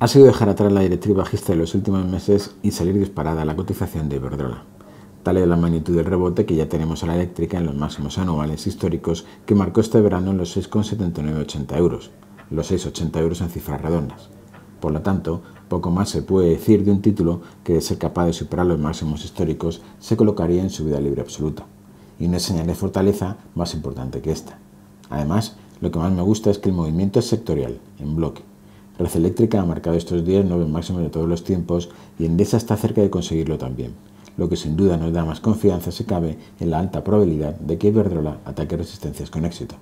ha sido dejar atrás la directriz bajista de los últimos meses y salir disparada la cotización de Iberdrola. Tal es la magnitud del rebote que ya tenemos a la eléctrica en los máximos anuales históricos que marcó este verano en los 6,7980 euros, los 6,80 euros en cifras redondas. Por lo tanto, poco más se puede decir de un título que, de ser capaz de superar los máximos históricos, se colocaría en su vida libre absoluta. Y no es señal de fortaleza más importante que esta. Además, lo que más me gusta es que el movimiento es sectorial, en bloque, Red Eléctrica ha marcado estos días nueve máximos de todos los tiempos y Endesa está cerca de conseguirlo también, lo que sin duda nos da más confianza, si cabe, en la alta probabilidad de que Iberdrola ataque resistencias con éxito.